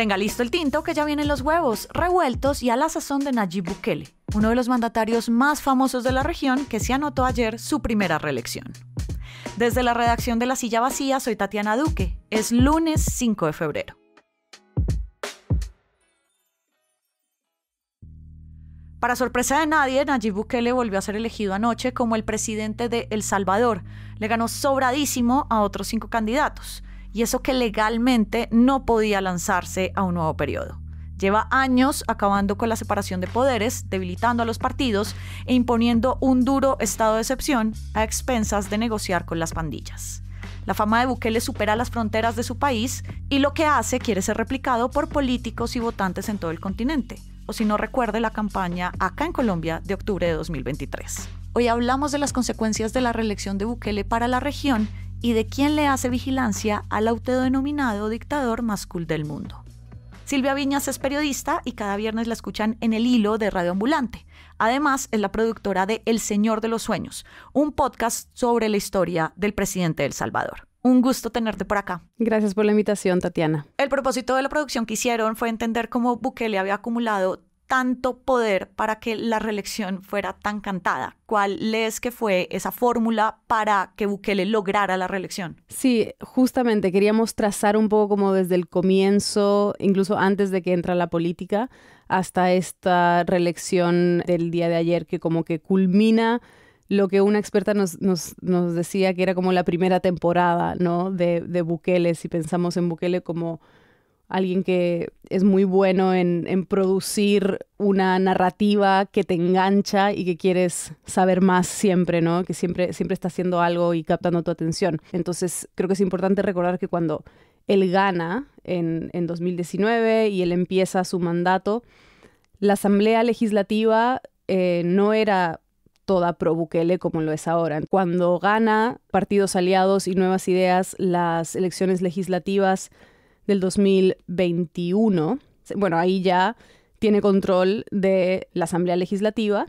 Tenga listo el tinto que ya vienen los huevos revueltos y a la sazón de Nayib Bukele, uno de los mandatarios más famosos de la región que se anotó ayer su primera reelección. Desde la redacción de La Silla Vacía soy Tatiana Duque. Es lunes 5 de febrero. Para sorpresa de nadie, Nayib Bukele volvió a ser elegido anoche como el presidente de El Salvador. Le ganó sobradísimo a otros cinco candidatos y eso que legalmente no podía lanzarse a un nuevo periodo. Lleva años acabando con la separación de poderes, debilitando a los partidos e imponiendo un duro estado de excepción a expensas de negociar con las pandillas. La fama de Bukele supera las fronteras de su país y lo que hace quiere ser replicado por políticos y votantes en todo el continente, o si no recuerde la campaña acá en Colombia de octubre de 2023. Hoy hablamos de las consecuencias de la reelección de Bukele para la región y de quién le hace vigilancia al autodenominado dictador más cool del mundo. Silvia Viñas es periodista y cada viernes la escuchan en el hilo de Radio Ambulante. Además, es la productora de El Señor de los Sueños, un podcast sobre la historia del presidente de El Salvador. Un gusto tenerte por acá. Gracias por la invitación, Tatiana. El propósito de la producción que hicieron fue entender cómo Bukele había acumulado tanto poder para que la reelección fuera tan cantada? ¿Cuál es que fue esa fórmula para que Bukele lograra la reelección? Sí, justamente queríamos trazar un poco como desde el comienzo, incluso antes de que entra la política, hasta esta reelección del día de ayer que como que culmina lo que una experta nos, decía que era como la primera temporada ¿no? de, de Bukele, si pensamos en Bukele como alguien que es muy bueno en, producir una narrativa que te engancha y que quieres saber más siempre, ¿no? Que siempre, siempre está haciendo algo y captando tu atención. Entonces, creo que es importante recordar que cuando él gana en, 2019 y él empieza su mandato, la Asamblea Legislativa eh, no era toda pro Bukele como lo es ahora. Cuando gana partidos aliados y nuevas ideas, las elecciones legislativas del 2021. Bueno, ahí ya tiene control de la Asamblea Legislativa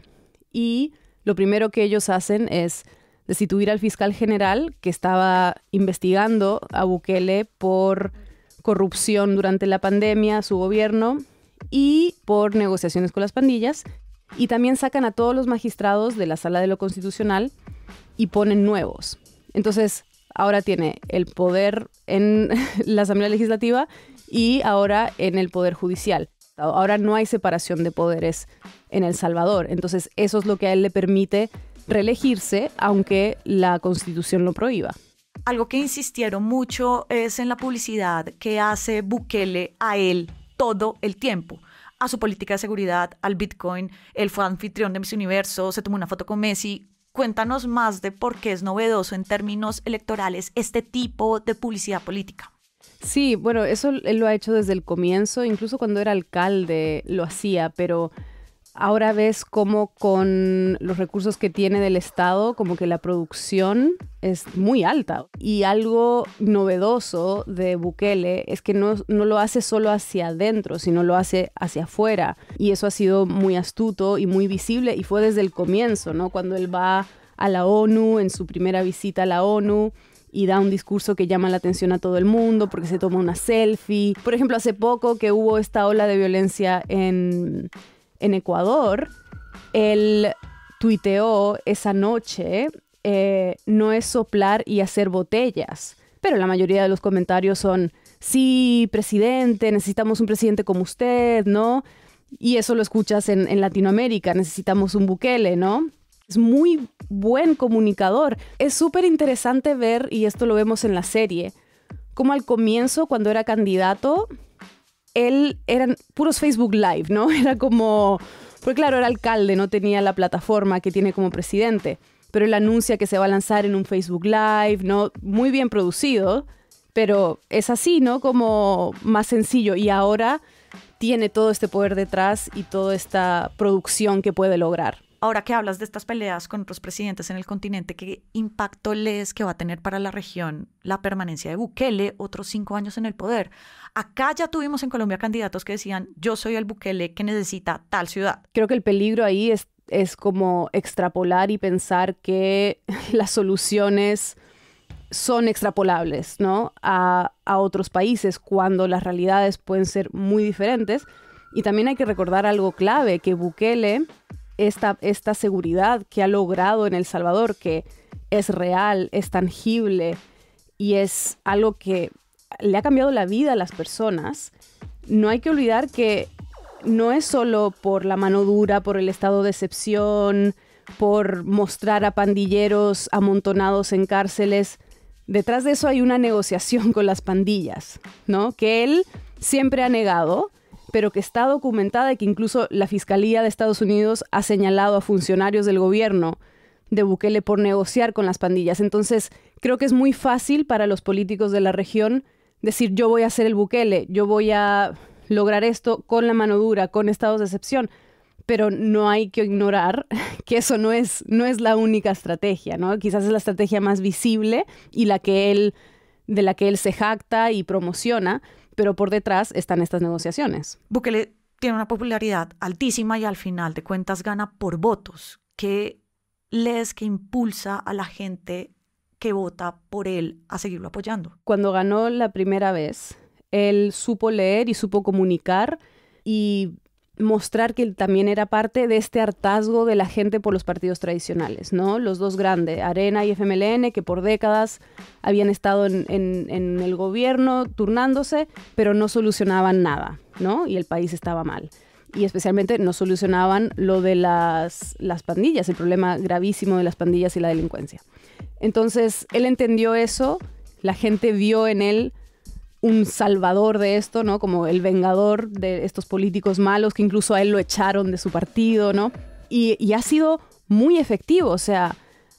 y lo primero que ellos hacen es destituir al fiscal general que estaba investigando a Bukele por corrupción durante la pandemia, su gobierno y por negociaciones con las pandillas. Y también sacan a todos los magistrados de la sala de lo constitucional y ponen nuevos. Entonces, ahora tiene el poder en la Asamblea Legislativa y ahora en el Poder Judicial. Ahora no hay separación de poderes en El Salvador. Entonces eso es lo que a él le permite reelegirse, aunque la Constitución lo prohíba. Algo que insistieron mucho es en la publicidad que hace Bukele a él todo el tiempo a su política de seguridad, al Bitcoin. Él fue anfitrión de Miss Universo, se tomó una foto con Messi. Cuéntanos más de por qué es novedoso en términos electorales este tipo de publicidad política. Sí, bueno, eso él lo ha hecho desde el comienzo, incluso cuando era alcalde lo hacía, pero ahora ves cómo con los recursos que tiene del Estado, como que la producción es muy alta. Y algo novedoso de Bukele es que no, no lo hace solo hacia adentro, sino lo hace hacia afuera. Y eso ha sido muy astuto y muy visible y fue desde el comienzo, ¿no? Cuando él va a la ONU, en su primera visita a la ONU, y da un discurso que llama la atención a todo el mundo porque se toma una selfie. Por ejemplo, hace poco que hubo esta ola de violencia en, en Ecuador, él tuiteó esa noche, eh, no es soplar y hacer botellas, pero la mayoría de los comentarios son, sí, presidente, necesitamos un presidente como usted, ¿no? Y eso lo escuchas en, Latinoamérica, necesitamos un Bukele, ¿no? es muy buen comunicador. Es súper interesante ver, y esto lo vemos en la serie, como al comienzo, cuando era candidato, él eran puros Facebook Live, ¿no? Era como, porque claro, era alcalde, no tenía la plataforma que tiene como presidente, pero él anuncia que se va a lanzar en un Facebook Live, ¿no? Muy bien producido, pero es así, ¿no? Como más sencillo y ahora tiene todo este poder detrás y toda esta producción que puede lograr. Ahora que hablas de estas peleas con otros presidentes en el continente, ¿qué impacto lees que va a tener para la región la permanencia de Bukele otros cinco años en el poder? Acá ya tuvimos en Colombia candidatos que decían, yo soy el Bukele que necesita tal ciudad. Creo que el peligro ahí es, como extrapolar y pensar que las soluciones son extrapolables ¿no? a, a otros países cuando las realidades pueden ser muy diferentes. Y también hay que recordar algo clave, que Bukele esta, seguridad que ha logrado en El Salvador, que es real, es tangible y es algo que le ha cambiado la vida a las personas, no hay que olvidar que no es solo por la mano dura, por el estado de excepción, por mostrar a pandilleros amontonados en cárceles. Detrás de eso hay una negociación con las pandillas, ¿no? Que él siempre ha negado, pero que está documentada y que incluso la Fiscalía de Estados Unidos ha señalado a funcionarios del gobierno de Bukele por negociar con las pandillas. Entonces, creo que es muy fácil para los políticos de la región decir yo voy a hacer el Bukele, yo voy a lograr esto con la mano dura, con estados de excepción. Pero no hay que ignorar que eso no es, no es la única estrategia, ¿no? Quizás es la estrategia más visible y la que él de la que él se jacta y promociona, pero por detrás están estas negociaciones. Bukele tiene una popularidad altísima y al final de cuentas gana por votos. ¿Qué lees que impulsa a la gente que vota por él a seguirlo apoyando? Cuando ganó la primera vez, él supo leer y supo comunicar y mostrar que él también era parte de este hartazgo de la gente por los partidos tradicionales, ¿no? Los dos grandes, Arena y FMLN, que por décadas habían estado en, el gobierno turnándose, pero no solucionaban nada, ¿no? Y el país estaba mal. Y especialmente no solucionaban lo de las pandillas, el problema gravísimo de las pandillas y la delincuencia. Entonces, él entendió eso, la gente vio en él un salvador de esto, ¿no? Como el vengador de estos políticos malos que incluso a él lo echaron de su partido, ¿no? Y, ha sido muy efectivo, o sea,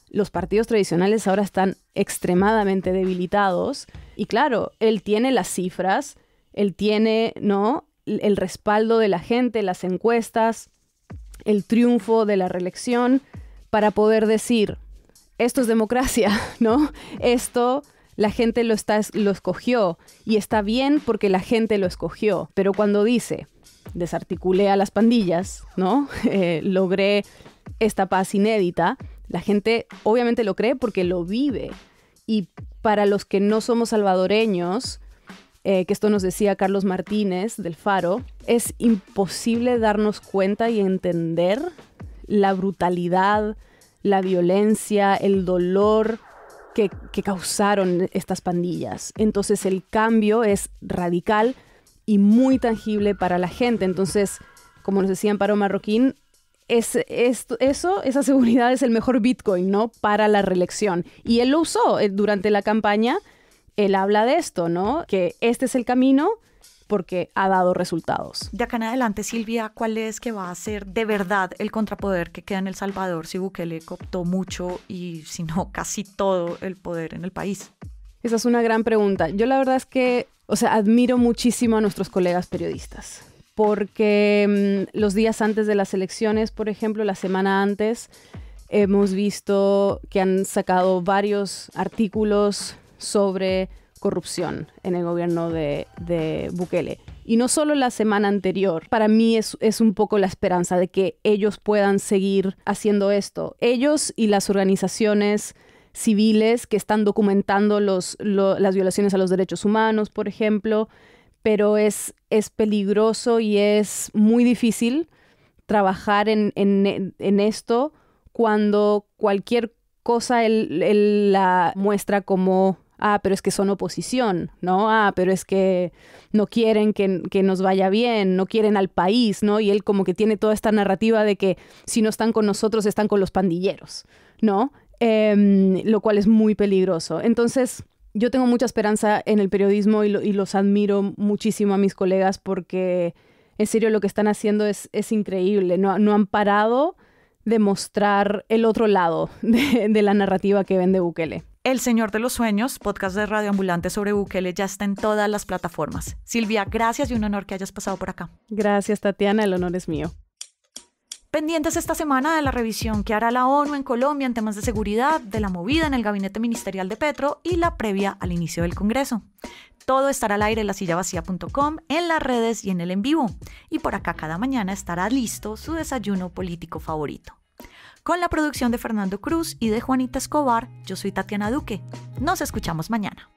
los partidos tradicionales ahora están extremadamente debilitados y claro, él tiene las cifras, él tiene, ¿no? El respaldo de la gente, las encuestas, el triunfo de la reelección para poder decir, esto es democracia, ¿no? Esto la gente lo, está, lo escogió y está bien porque la gente lo escogió. Pero cuando dice, desarticulé a las pandillas, ¿no? Eh, logré esta paz inédita, la gente obviamente lo cree porque lo vive. Y para los que no somos salvadoreños, eh, que esto nos decía Carlos Martínez del Faro, es imposible darnos cuenta y entender la brutalidad, la violencia, el dolor que, causaron estas pandillas. Entonces el cambio es radical y muy tangible para la gente. Entonces, como nos decía Amparo Marroquín, es, es, eso, esa seguridad es el mejor Bitcoin, ¿no? Para la reelección. Y él lo usó eh, durante la campaña. Él habla de esto, ¿no? Que este es el camino, porque ha dado resultados. De acá en adelante, Silvia, ¿cuál es que va a ser de verdad el contrapoder que queda en El Salvador si Bukele cooptó mucho y si no casi todo el poder en el país? Esa es una gran pregunta. Yo la verdad es que, o sea, admiro muchísimo a nuestros colegas periodistas porque mm, los días antes de las elecciones, por ejemplo, la semana antes, hemos visto que han sacado varios artículos sobre corrupción en el gobierno de, Bukele. Y no solo la semana anterior, para mí es, un poco la esperanza de que ellos puedan seguir haciendo esto. Ellos y las organizaciones civiles que están documentando los, las violaciones a los derechos humanos, por ejemplo, pero es, es peligroso y es muy difícil trabajar en, esto cuando cualquier cosa él la muestra como ah, pero es que son oposición, ¿no? Ah, pero es que no quieren que, nos vaya bien, no quieren al país, ¿no? Y él como que tiene toda esta narrativa de que si no están con nosotros, están con los pandilleros, ¿no? Em, lo cual es muy peligroso. Entonces, yo tengo mucha esperanza en el periodismo y, los admiro muchísimo a mis colegas porque en serio lo que están haciendo es, es increíble. No, han parado de mostrar el otro lado de, de la narrativa que vende Bukele. El Señor de los Sueños, podcast de Radio Ambulante sobre Bukele, ya está en todas las plataformas. Silvia, gracias y un honor que hayas pasado por acá. Gracias, Tatiana, el honor es mío. Pendientes esta semana de la revisión que hará la ONU en Colombia en temas de seguridad, de la movida en el gabinete ministerial de Petro y la previa al inicio del Congreso. Todo estará al aire en la vacía.com, en las redes y en el en vivo. Y por acá cada mañana estará listo su desayuno político favorito con la producción de Fernando Cruz y de Juanita Escobar. Yo soy Tatiana Duque. Nos escuchamos mañana.